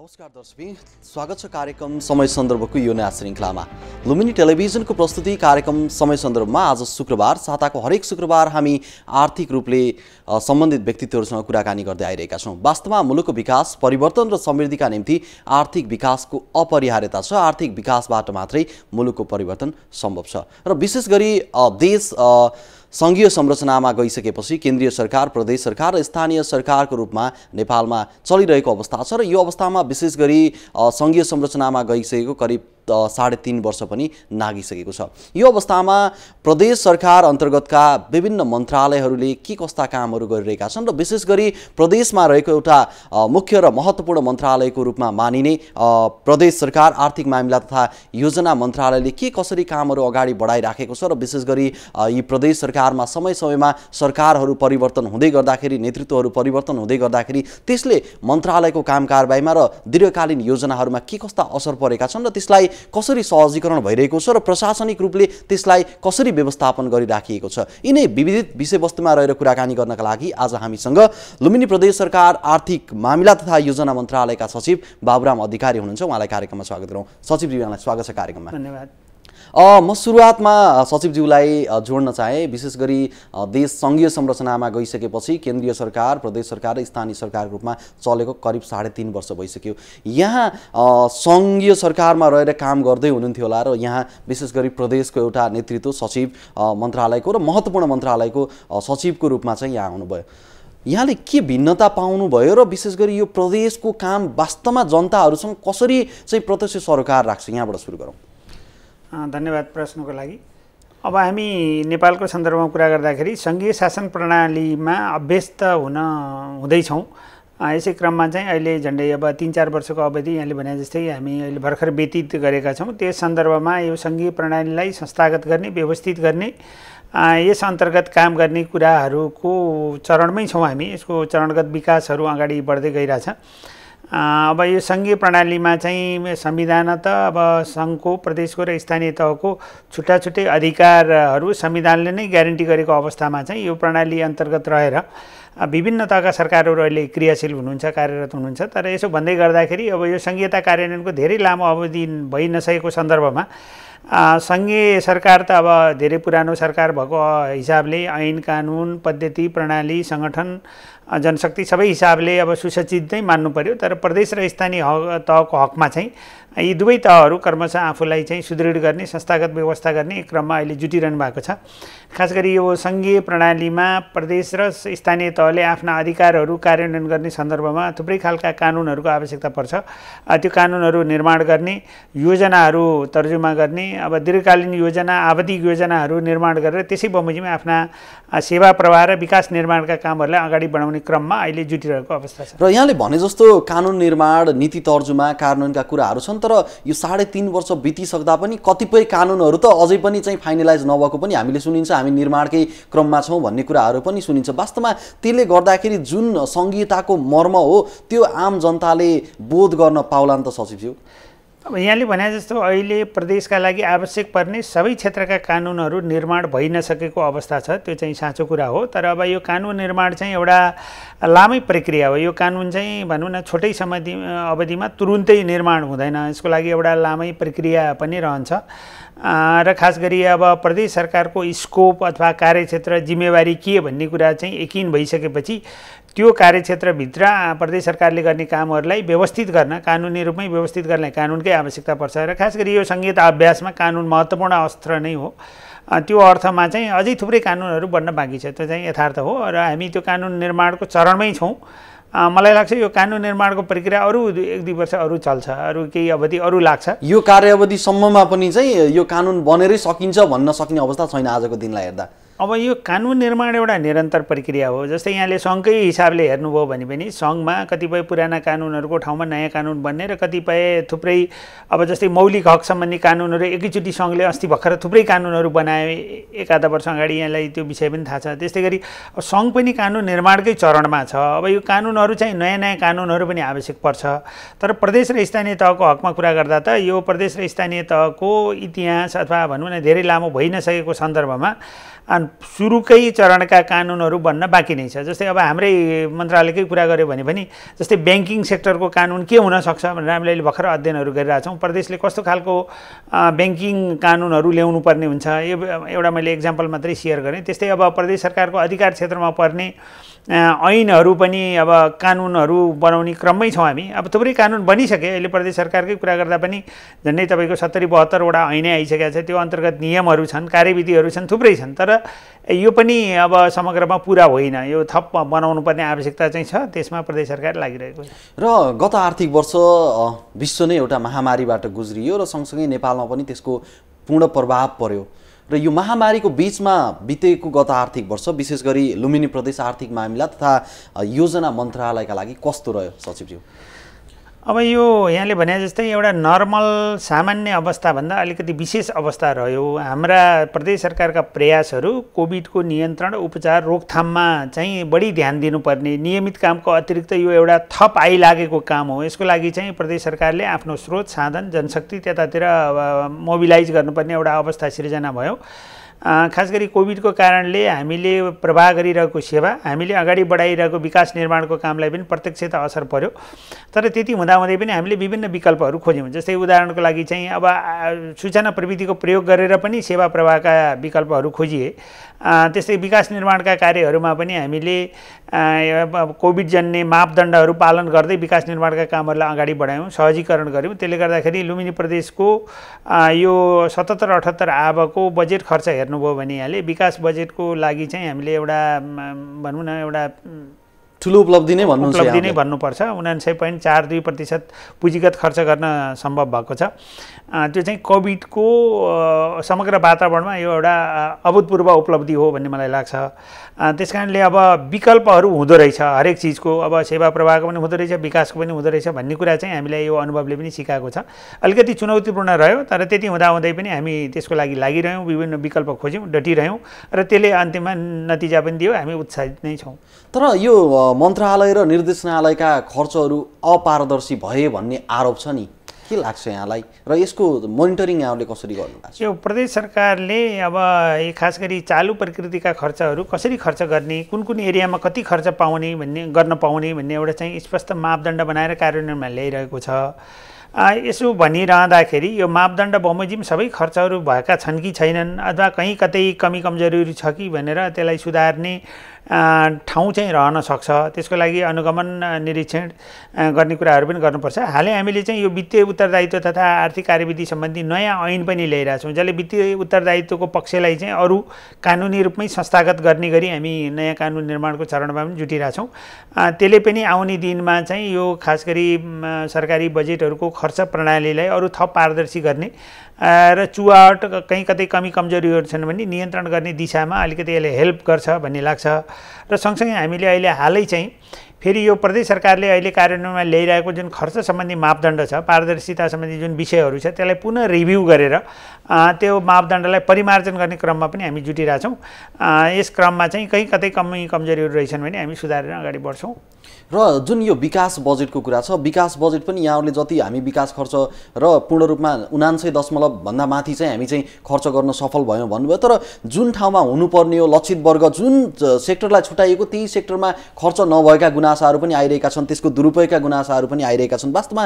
नमस्कार दर्शक स्वागत छ कार्यक्रम समय सन्दर्भको यो नयाँ श्रृङ्खलामा लुम्बिनी टेलिभिजनको प्रस्तुति कार्यक्रम समय सन्दर्भमा आज शुक्रबार साताको हरेक शुक्रबार हामी आर्थिक रूपले सम्बन्धित व्यक्तित्वहरूसँग कुराकानी गर्दै आइरहेका छौँ वास्तवमा मुलुकको विकास परिवर्तन र समृद्धिका निम्ति आर्थिक विकासको अपरिहार्यता छ आर्थिक विकासबाट मात्रै मुलुकको परिवर्तन सम्भव छ र विशेष गरी देश सङ्घीय संरचनामा गइसकेपछि केन्द्रीय सरकार प्रदेश सरकार र स्थानीय सरकारको रूपमा नेपालमा चलिरहेको अवस्था छ र यो अवस्थामा विशेष गरी सङ्घीय संरचनामा गइसकेको करिब साढे तिन वर्ष पनि नागिसकेको छ यो अवस्थामा प्रदेश सरकार अन्तर्गतका विभिन्न मन्त्रालयहरूले के कस्ता कामहरू गरिरहेका छन् र विशेष गरी प्रदेशमा रहेको एउटा मुख्य र महत्त्वपूर्ण मन्त्रालयको रूपमा मानिने प्रदेश सरकार आर्थिक मामिला तथा योजना मन्त्रालयले के कसरी कामहरू अगाडि बढाइराखेको छ र विशेष गरी यी प्रदेश सरकारमा समय समयमा सरकारहरू परिवर्तन हुँदै गर्दाखेरि नेतृत्वहरू परिवर्तन हुँदै गर्दाखेरि त्यसले मन्त्रालयको काम कारबाहीमा र दीर्घकालीन योजनाहरूमा के कस्ता असर परेका छन् र त्यसलाई कसरी सहजीकरण भइरहेको छ र प्रशासनिक रूपले त्यसलाई कसरी व्यवस्थापन गरिराखिएको छ यिनै विविध विषयवस्तुमा रहेर कुराकानी गर्नका लागि आज हामीसँग लुम्बिनी प्रदेश सरकार आर्थिक मामिला तथा योजना मन्त्रालयका सचिव बाबुराम अधिकारी हुनुहुन्छ उहाँलाई कार्यक्रममा स्वागत गरौँ सचिवजी यहाँलाई स्वागत छ कार्यक्रममा धन्यवाद म सुरुवातमा सचिवज्यूलाई जोड्न चाहेँ विशेष गरी देश सङ्घीय संरचनामा गइसकेपछि केन्द्रीय सरकार प्रदेश सरकार र स्थानीय सरकारको रूपमा चलेको करिब साढे तिन वर्ष भइसक्यो यहाँ सङ्घीय सरकारमा रहेर काम गर्दै हुनुहुन्थ्यो होला र यहाँ विशेष गरी प्रदेशको एउटा नेतृत्व सचिव मन्त्रालयको र महत्त्वपूर्ण मन्त्रालयको सचिवको रूपमा चाहिँ यहाँ आउनुभयो यहाँले के भिन्नता पाउनुभयो र विशेष गरी यो प्रदेशको काम वास्तवमा जनताहरूसँग कसरी चाहिँ प्रत्यक्ष सरकार राख्छ यहाँबाट सुरु गरौँ धन्यवाद प्रश्नको लागि अब हामी नेपालको सन्दर्भमा कुरा गर्दाखेरि सङ्घीय शासन प्रणालीमा अभ्यस्त हुन हुँदैछौँ यसै क्रममा चाहिँ अहिले झन्डै अब तिन चार वर्षको अवधि यहाँले भने जस्तै हामी अहिले भर्खर व्यतीत गरेका छौँ त्यस सन्दर्भमा यो सङ्घीय प्रणालीलाई संस्थागत गर्ने व्यवस्थित गर्ने यस अन्तर्गत काम गर्ने कुराहरूको चरणमै छौँ हामी यसको चरणगत विकासहरू अगाडि बढ्दै गइरहेछ अब यो सङ्घीय प्रणालीमा चाहिँ संविधान त अब सङ्घको प्रदेशको र स्थानीय तहको छुट्टा छुट्टै अधिकारहरू संविधानले नै ग्यारेन्टी गरेको अवस्थामा चाहिँ यो प्रणाली अन्तर्गत रहेर विभिन्न तहका सरकारहरू अहिले क्रियाशील हुनुहुन्छ कार्यरत हुनुहुन्छ तर यसो भन्दै गर्दाखेरि अब यो सङ्घीयता कार्यान्वयनको धेरै लामो अवधि भइ नसकेको सन्दर्भमा सङ्घीय सरकार त अब धेरै पुरानो सरकार भएको हिसाबले ऐन कानुन पद्धति प्रणाली सङ्गठन जनशक्ति सबै हिसाबले अब सुसज्जित नै मान्नु पऱ्यो तर प्रदेश र स्थानीय तहको हकमा चाहिँ यी दुवै तहहरू कर्मश आफूलाई चाहिँ सुदृढ गर्ने संस्थागत व्यवस्था गर्ने क्रममा अहिले जुटिरहनु भएको छ खास गरी यो सङ्घीय प्रणालीमा प्रदेश र स्थानीय तहले आफ्ना अधिकारहरू कार्यान्वयन गर्ने सन्दर्भमा थुप्रै खालका कानुनहरूको आवश्यकता पर्छ त्यो कानुनहरू निर्माण गर्ने योजनाहरू तर्जुमा गर्ने अब दीर्घकालीन योजना आवधिक योजनाहरू निर्माण गरेर त्यसै बमोजिमै आफ्ना सेवा प्रवाह र विकास निर्माणका कामहरूलाई अगाडि बढाउने क्रममा अहिले जुटिरहेको अवस्था छ र यहाँले भने जस्तो कानुन निर्माण नीति तर्जुमा कार्यान्वयनका कुराहरू छन् तर यो साढे तिन वर्ष बितिसक्दा पनि कतिपय कानुनहरू त अझै पनि चाहिँ फाइनलाइज नभएको पनि हामीले सुनिन्छ हामी निर्माणकै क्रममा छौँ भन्ने कुराहरू पनि सुनिन्छ वास्तवमा त्यसले गर्दाखेरि जुन सङ्घीयताको मर्म हो त्यो आम जनताले बोध गर्न पाउला नि त सचिवज्यू अब यहाँले भने जस्तो अहिले प्रदेशका लागि आवश्यक पर्ने सबै क्षेत्रका कानुनहरू निर्माण भइ नसकेको अवस्था छ त्यो चाहिँ साँचो कुरा हो तर अब यो कानुन निर्माण चाहिँ एउटा लामै प्रक्रिया हो यो कानुन चाहिँ भनौँ न छोटै समय अवधिमा तुरुन्तै निर्माण हुँदैन यसको लागि एउटा लामै प्रक्रिया पनि रहन्छ र खास गरी अब प्रदेश सरकारको स्कोप अथवा कार्यक्षेत्र जिम्मेवारी के भन्ने कुरा चाहिँ यकिन भइसकेपछि त्यो कार्यक्षेत्रभित्र प्रदेश सरकारले गर्ने कामहरूलाई व्यवस्थित गर्न कानुनी रूपमै व्यवस्थित गर्नलाई कानुनकै आवश्यकता पर्छ र खास गरी यो सङ्गीत अभ्यासमा कानुन महत्त्वपूर्ण अस्त्र नै हो त्यो अर्थमा चाहिँ अझै थुप्रै कानुनहरू बन्न बाँकी छ त्यो चाहिँ यथार्थ हो र हामी त्यो कानुन निर्माणको चरणमै छौँ मलाई लाग्छ यो कानुन निर्माणको प्रक्रिया अरू एक दुई वर्ष अरू चल्छ अरू केही अवधि अरू लाग्छ यो कार्य अवधिसम्ममा पनि चाहिँ यो कानुन बनेरै सकिन्छ भन्न सक्ने अवस्था छैन आजको दिनलाई हेर्दा अब यो कानुन निर्माण एउटा निरन्तर प्रक्रिया हो जस्तै यहाँले सङ्घकै हिसाबले हेर्नुभयो भने पनि सङ्घमा कतिपय पुराना कानुनहरूको ठाउँमा नयाँ कानुन बन्ने र कतिपय थुप्रै अब जस्तै मौलिक हक सम्बन्धी कानुनहरू एकैचोटि सङ्घले अस्ति भर्खर थुप्रै कानुनहरू बनाए एक आधा वर्ष अगाडि यहाँलाई त्यो विषय पनि थाहा छ त्यस्तै गरी सङ्घ पनि कानुन निर्माणकै चरणमा छ अब यो कानुनहरू चाहिँ नयाँ नयाँ कानुनहरू पनि आवश्यक पर्छ तर प्रदेश र स्थानीय तहको हकमा कुरा गर्दा त यो प्रदेश र स्थानीय तहको इतिहास अथवा भनौँ न धेरै लामो भइ नसकेको सन्दर्भमा सुरुकै चरणका कानुनहरू बन्न बाँकी नै छ जस्तै अब हाम्रै मन्त्रालयकै कुरा गऱ्यो भने पनि जस्तै ब्याङ्किङ सेक्टरको कानुन के हुनसक्छ भनेर हामीले अहिले भर्खर अध्ययनहरू गरिरहेछौँ प्रदेशले कस्तो खालको ब्याङ्किङ कानुनहरू ल्याउनु पर्ने हुन्छ एउटा मैले एक्जाम्पल मात्रै सेयर गरेँ त्यस्तै अब प्रदेश सरकारको अधिकार क्षेत्रमा पर्ने ऐनहरू पनि अब कानुनहरू बनाउने क्रममै छौँ हामी अब थुप्रै कानुन बनिसके अहिले प्रदेश सरकारकै कुरा गर्दा पनि झन्डै तपाईँको सत्तरी बहत्तरवटा ऐनै आइसकेको छ त्यो अन्तर्गत नियमहरू छन् कार्यविधिहरू छन् थुप्रै छन् तर यो पनि अब समग्रमा पुरा होइन यो थप बनाउनु पर्ने आवश्यकता चाहिँ छ त्यसमा प्रदेश सरकार लागिरहेको छ र गत आर्थिक वर्ष विश्व नै एउटा महामारीबाट गुज्रियो र सँगसँगै नेपालमा पनि त्यसको पूर्ण प्रभाव पर्यो र यो महामारीको बिचमा बितेको गत आर्थिक वर्ष विशेष गरी लुम्बिनी प्रदेश आर्थिक मामिला तथा योजना मन्त्रालयका लागि कस्तो रह्यो सचिवज्यू अब यो यहाँले भने जस्तै एउटा नर्मल सामान्य अवस्थाभन्दा अलिकति विशेष अवस्था रह्यो हाम्रा प्रदेश सरकारका प्रयासहरू कोभिडको नियन्त्रण उपचार रोकथाममा चाहिँ बढी ध्यान दिनुपर्ने नियमित कामको अतिरिक्त यो एउटा थप आइलागेको काम हो यसको लागि चाहिँ प्रदेश सरकारले आफ्नो स्रोत साधन जनशक्ति त्यतातिर मोबिलाइज गर्नुपर्ने एउटा अवस्था सिर्जना भयो खास गरी कोभिडको कारणले हामीले प्रवाह गरिरहेको सेवा हामीले अगाडि बढाइरहेको विकास निर्माणको कामलाई पनि त असर पर्यो तर त्यति हुँदाहुँदै पनि हामीले विभिन्न विकल्पहरू खोज्यौँ जस्तै उदाहरणको लागि चाहिँ अब सूचना प्रविधिको प्रयोग गरेर पनि सेवा प्रवाहका विकल्पहरू खोजिए त्यस्तै विकास निर्माणका कार्यहरूमा पनि हामीले कोभिड जन्ने मापदण्डहरू पालन गर्दै विकास निर्माणका कामहरूलाई अगाडि बढायौँ सहजीकरण गऱ्यौँ त्यसले गर्दाखेरि लुम्बिनी प्रदेशको यो सतहत्तर अठहत्तर आबको बजेट खर्च हेर्नु हेर्नुभयो भने विकास बजेटको लागि चाहिँ हामीले एउटा भनौँ न एउटा ठुलो उपलब्धि नै भन्नु उपलब्धि नै भन्नुपर्छ उनान्सय पोइन्ट चार दुई प्रतिशत पुँजीगत खर्च गर्न सम्भव भएको छ त्यो चाहिँ कोभिडको समग्र वातावरणमा यो एउटा अभूतपूर्व उपलब्धि हो भन्ने मलाई लाग्छ त्यस कारणले अब विकल्पहरू हुँदो रहेछ हरेक चिजको अब सेवा प्रवाहको पनि हुँदो रहेछ विकासको पनि हुँदो रहेछ भन्ने कुरा चाहिँ हामीलाई यो अनुभवले पनि सिकाएको छ अलिकति चुनौतीपूर्ण रह्यो तर त्यति हुँदाहुँदै पनि हामी त्यसको लागि लागिरह्यौँ विभिन्न विकल्प खोज्यौँ डटिरह्यौँ र त्यसले अन्त्यमा नतिजा पनि दियो हामी उत्साहित नै छौँ तर यो मन्त्रालय र निर्देशनालयका खर्चहरू अपारदर्शी भए भन्ने आरोप छ नि के लाग्छ यहाँलाई र यसको मोनिटरिङ यहाँले कसरी गर्नु यो प्रदेश सरकारले अब खास गरी चालु प्रकृतिका खर्चहरू कसरी खर्च गर्ने कुन कुन एरियामा कति खर्च पाउने भन्ने गर्न पाउने भन्ने एउटा चाहिँ स्पष्ट मापदण्ड बनाएर कार्यान्वयनमा ल्याइरहेको छ यसो भनिरहँदाखेरि यो मापदण्ड बमोजिम सबै खर्चहरू भएका छन् कि छैनन् अथवा कहीँ कतै कमी कमजोरीहरू छ कि भनेर त्यसलाई सुधार्ने ठाउँ चाहिँ रहन सक्छ त्यसको लागि अनुगमन निरीक्षण गर्ने कुराहरू पनि गर्नुपर्छ हालै हामीले चाहिँ यो वित्तीय उत्तरदायित्व तथा आर्थिक कार्यविधि सम्बन्धी नयाँ ऐन पनि ल्याइरहेछौँ जसले वित्तीय उत्तरदायित्वको पक्षलाई चाहिँ अरू कानुनी रूपमै संस्थागत गर्ने गरी हामी नयाँ कानुन निर्माणको चरणमा पनि जुटिरहेछौँ त्यसले पनि आउने दिनमा चाहिँ यो खास गरी सरकारी बजेटहरूको खर्च प्रणालीलाई अरू थप पारदर्शी गर्ने र चुवाट कहीँ कतै कमी कमजोरीहरू छन् भने नियन्त्रण गर्ने दिशामा अलिकति यसले हेल्प गर्छ भन्ने लाग्छ र सँगसँगै हामीले अहिले हालै चाहिँ फेरि यो प्रदेश सरकारले अहिले कार्यान्वयनमा ल्याइरहेको जुन खर्च सम्बन्धी मापदण्ड छ पारदर्शिता सम्बन्धी जुन विषयहरू छ त्यसलाई पुनः रिभ्यू गरेर त्यो मापदण्डलाई परिमार्जन गर्ने क्रममा पनि हामी जुटिरहेछौँ यस क्रममा चाहिँ कहीँ कतै कमी कमजोरीहरू रहेछन् भने हामी सुधारेर अगाडि बढ्छौँ र जुन यो विकास बजेटको कुरा छ विकास बजेट पनि यहाँहरूले जति हामी विकास खर्च र पूर्ण रूपमा उनान्सय भन्दा माथि चाहिँ हामी चाहिँ खर्च गर्न सफल भयौँ भन्नुभयो तर जुन ठाउँमा हुनुपर्ने हो लक्षित वर्ग जुन सेक्टरलाई छुट्याइएको त्यही सेक्टरमा खर्च नभएका गुनासाहरू पनि आइरहेका छन् त्यसको दुरुपयोगका गुनासाहरू पनि आइरहेका छन् वास्तवमा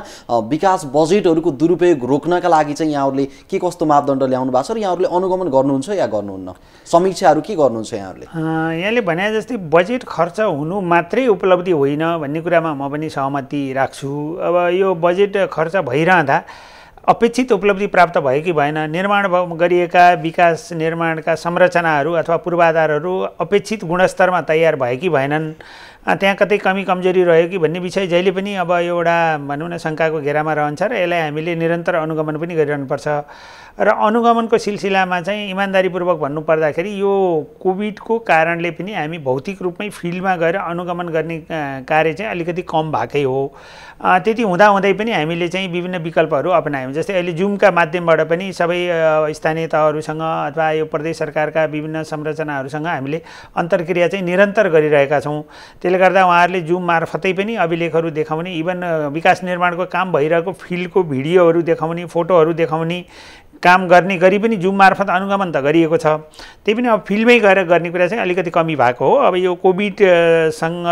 विकास बजेटहरूको दुरुपयोग रोक्नका लागि चाहिँ यहाँहरूले के कस्तो मापदण्ड ल्याउनु भएको छ र यहाँहरूले अनुगमन गर्नुहुन्छ या गर्नुहुन्न समीक्षाहरू के गर्नुहुन्छ यहाँहरूले यहाँले भने जस्तै बजेट खर्च हुनु मात्रै उपलब्धि होइन भन्ने कुरामा म पनि सहमति राख्छु अब यो बजेट खर्च भइरहँदा अपेक्षित उपलब्धि प्राप्त भयो कि भएन निर्माण गरिएका विकास निर्माणका संरचनाहरू अथवा पूर्वाधारहरू अपेक्षित गुणस्तरमा तयार भए कि भएनन् त्यहाँ कतै कमी कमजोरी रह्यो कि भन्ने विषय जहिले पनि अब एउटा भनौँ न शङ्काको घेरामा रहन्छ र यसलाई हामीले निरन्तर अनुगमन पनि गरिरहनुपर्छ र अनुगमनको सिलसिलामा चाहिँ इमान्दारीपूर्वक भन्नुपर्दाखेरि यो कोभिडको कारणले पनि हामी भौतिक रूपमै फिल्डमा गएर अनुगमन गर्ने कार्य चाहिँ अलिकति कम भएकै हो त्यति हुँदाहुँदै पनि हामीले चाहिँ विभिन्न विकल्पहरू अपनायौँ जस्तै अहिले जुमका माध्यमबाट पनि सबै स्थानीय तहहरूसँग अथवा यो प्रदेश सरकारका विभिन्न संरचनाहरूसँग हामीले अन्तर्क्रिया चाहिँ निरन्तर गरिरहेका छौँ त्यसले गर्दा उहाँहरूले जुम मार्फतै पनि अभिलेखहरू देखाउने इभन विकास निर्माणको काम भइरहेको फिल्डको भिडियोहरू देखाउने फोटोहरू देखाउने काम गर्ने गरी पनि जुम मार्फत अनुगमन त गरिएको छ त्यही पनि अब फिल्डमै गएर गर्ने कुरा चाहिँ अलिकति कमी भएको हो अब यो कोभिडसँग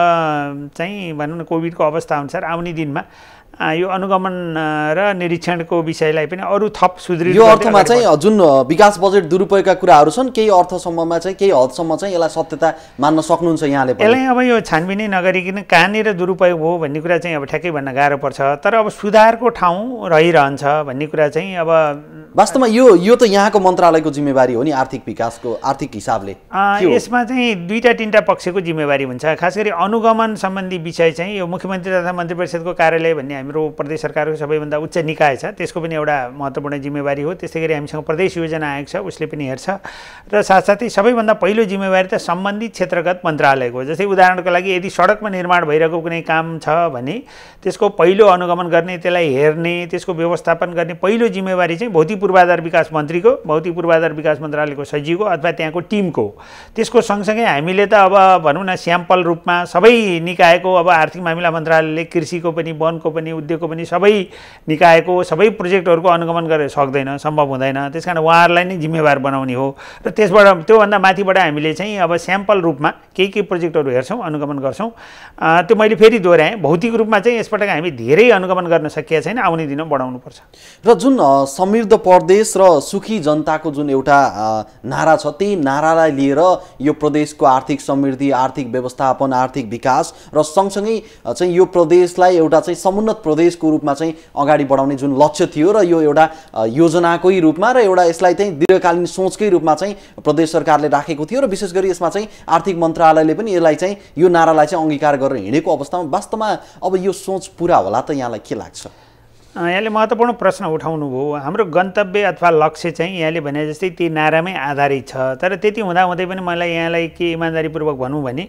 चाहिँ भनौँ न कोभिडको अवस्थाअनुसार आउने दिनमा यो अनुगमन र निरीक्षणको विषयलाई पनि अरू थप सुदृढ यो अर्थमा चाहिँ जुन विकास बजेट दुरुपयोगका कुराहरू छन् केही अर्थसम्ममा चाहिँ केही हदसम्म चाहिँ यसलाई सत्यता मान्न सक्नुहुन्छ यहाँले यसलाई अब यो छानबिनै नगरिकन कहाँनिर दुरुपयोग हो भन्ने कुरा चाहिँ अब ठ्याक्कै भन्न गाह्रो पर्छ तर अब सुधारको ठाउँ रहिरहन्छ भन्ने कुरा चाहिँ अब वास्तवमा यो यो त यहाँको मन्त्रालयको जिम्मेवारी हो नि आर्थिक विकासको आर्थिक हिसाबले यसमा चाहिँ दुईवटा तिनवटा पक्षको जिम्मेवारी हुन्छ खास गरी अनुगमन सम्बन्धी विषय चाहिँ यो मुख्यमन्त्री तथा मन्त्री परिषदको कार्यालय भन्ने हाम्रो प्रदेश सरकारको सबैभन्दा उच्च निकाय छ त्यसको पनि एउटा महत्त्वपूर्ण जिम्मेवारी हो त्यस्तै गरी हामीसँग प्रदेश योजना आयोग छ उसले पनि हेर्छ र साथसाथै सबैभन्दा पहिलो जिम्मेवारी त सम्बन्धित क्षेत्रगत मन्त्रालयको जस्तै उदाहरणको लागि यदि सडकमा निर्माण भइरहेको कुनै काम छ भने त्यसको पहिलो अनुगमन गर्ने त्यसलाई हेर्ने त्यसको व्यवस्थापन गर्ने पहिलो जिम्मेवारी चाहिँ भौतिक पूर्वाधार विकास मन्त्रीको भौतिक पूर्वाधार विकास मन्त्रालयको सचिवको अथवा त्यहाँको टिमको त्यसको सँगसँगै हामीले त अब भनौँ न स्याम्पल रूपमा सबै निकायको अब आर्थिक मामिला मन्त्रालयले कृषिको पनि वनको पनि पनि उद्योगको पनि सबै निकायको सबै प्रोजेक्टहरूको अनुगमन गरेर सक्दैन सम्भव हुँदैन त्यस कारण उहाँहरूलाई नै जिम्मेवार बनाउने हो र त्यसबाट त्योभन्दा माथिबाट हामीले चाहिँ अब स्याम्पल रूपमा केही केही प्रोजेक्टहरू हेर्छौँ अनुगमन गर्छौँ त्यो मैले फेरि दोहोऱ्याएँ भौतिक रूपमा चाहिँ यसपटक हामी धेरै अनुगमन गर्न सकिएको छैन आउने दिनमा बढाउनुपर्छ र जुन समृद्ध प्रदेश र सुखी जनताको जुन एउटा नारा छ त्यही नारालाई लिएर यो प्रदेशको आर्थिक समृद्धि आर्थिक व्यवस्थापन आर्थिक विकास र सँगसँगै चाहिँ यो प्रदेशलाई एउटा चाहिँ समुन्नत प्रदेशको रूपमा चाहिँ अगाडि बढाउने जुन लक्ष्य थियो र यो एउटा योजनाकै रूपमा र एउटा यसलाई चाहिँ दीर्घकालीन सोचकै रूपमा चाहिँ प्रदेश सरकारले राखेको थियो र विशेष गरी यसमा चाहिँ आर्थिक मन्त्रालयले पनि यसलाई चाहिँ यो नारालाई चाहिँ अङ्गीकार गरेर हिँडेको अवस्थामा वास्तवमा अब यो सोच पुरा होला त यहाँलाई के लाग्छ यहाँले महत्त्वपूर्ण प्रश्न उठाउनुभयो हाम्रो गन्तव्य अथवा लक्ष्य चाहिँ यहाँले भने जस्तै ती नारामै आधारित छ तर त्यति हुँदाहुँदै पनि मलाई यहाँलाई के इमान्दारीपूर्वक भनौँ भने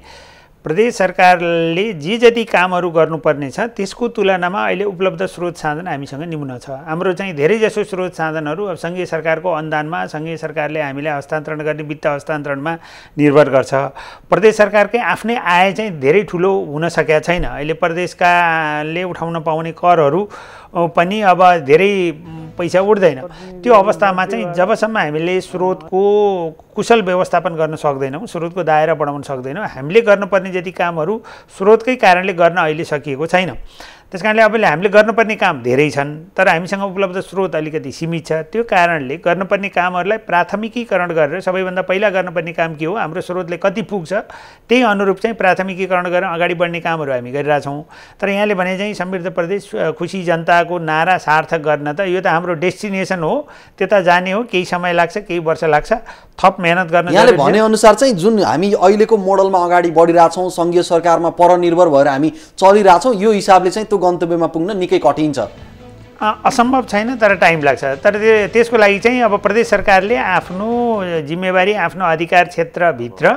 प्रदेश सरकारले जे जति कामहरू गर्नुपर्ने छ त्यसको तुलनामा अहिले उपलब्ध स्रोत साधन हामीसँग निम्न छ हाम्रो चाहिँ धेरै जसो स्रोत साधनहरू अब सङ्घीय सरकारको अनुदानमा सङ्घीय सरकारले हामीलाई हस्तान्तरण गर्ने वित्त हस्तान्तरणमा निर्भर गर्छ प्रदेश सरकारकै आफ्नै आय चाहिँ धेरै ठुलो हुन सकेका छैन अहिले प्रदेशकाले उठाउन पाउने करहरू पनि अब धेरै पैसा उठ्दैन त्यो अवस्थामा चाहिँ जबसम्म हामीले स्रोतको कुशल व्यवस्थापन गर्न सक्दैनौँ स्रोतको दायरा बढाउन सक्दैनौँ हामीले गर्नुपर्ने जति कामहरू स्रोतकै कारणले गर्न अहिले सकिएको छैन त्यस कारणले अब हामीले गर्नुपर्ने काम धेरै छन् तर हामीसँग उपलब्ध स्रोत अलिकति सीमित छ त्यो कारणले गर्नुपर्ने कामहरूलाई प्राथमिकीकरण गरेर सबैभन्दा पहिला गर्नुपर्ने काम के हो हाम्रो स्रोतले कति पुग्छ त्यही अनुरूप चाहिँ प्राथमिकीकरण गरेर अगाडि बढ्ने कामहरू हामी गरिरहेछौँ तर यहाँले भने चाहिँ समृद्ध प्रदेश खुसी जनताको नारा सार्थक गर्न त यो त हाम्रो डेस्टिनेसन हो त्यता जाने हो केही समय लाग्छ केही वर्ष लाग्छ थप मेहनत गर्ने यहाँले भनेअनुसार चाहिँ जुन हामी अहिलेको मोडलमा अगाडि बढिरहेछौँ सङ्घीय सरकारमा परनिर्भर भएर हामी चलिरहेछौँ यो हिसाबले चाहिँ त्यो गन्तव्यमा पुग्न निकै कठिन छ असम्भव छैन तर टाइम लाग्छ तर त्यसको लागि चाहिँ अब प्रदेश सरकारले आफ्नो जिम्मेवारी आफ्नो अधिकार क्षेत्रभित्र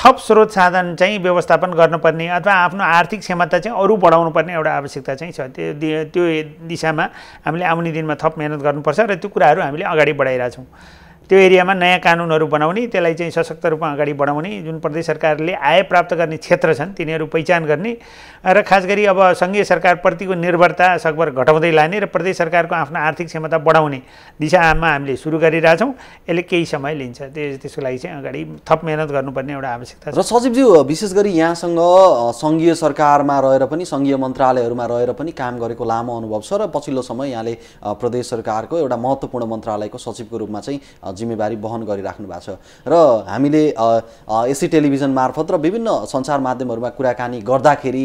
थप स्रोत साधन चाहिँ व्यवस्थापन गर्नुपर्ने अथवा आफ्नो आर्थिक क्षमता चाहिँ अरू बढाउनुपर्ने एउटा आवश्यकता चाहिँ छ त्यो त्यो दिशामा हामीले आउने दिनमा थप मेहनत गर्नुपर्छ र त्यो कुराहरू हामीले अगाडि बढाइरहेछौँ त्यो एरियामा नयाँ कानुनहरू बनाउने त्यसलाई चाहिँ सशक्त रूपमा अगाडि बढाउने जुन प्रदेश सरकारले आय प्राप्त गर्ने क्षेत्र छन् तिनीहरू पहिचान गर्ने र खास गरी अब सङ्घीय सरकारप्रतिको निर्भरता सकभर घटाउँदै लाने र प्रदेश सरकारको आफ्नो आर्थिक क्षमता बढाउने दिशामा हामीले सुरु गरिरहेछौँ यसले केही समय लिन्छ त्यो त्यसको लागि चाहिँ अगाडि थप मेहनत गर्नुपर्ने एउटा आवश्यकता छ र सचिवज्यू विशेष गरी यहाँसँग सङ्घीय सरकारमा रहेर पनि सङ्घीय मन्त्रालयहरूमा रहेर पनि काम गरेको लामो अनुभव छ र पछिल्लो समय यहाँले प्रदेश सरकारको एउटा महत्त्वपूर्ण मन्त्रालयको सचिवको रूपमा चाहिँ जिम्मेवारी वहन गरिराख्नु भएको छ र हामीले एसी टेलिभिजन मार्फत र विभिन्न सञ्चार माध्यमहरूमा कुराकानी गर्दाखेरि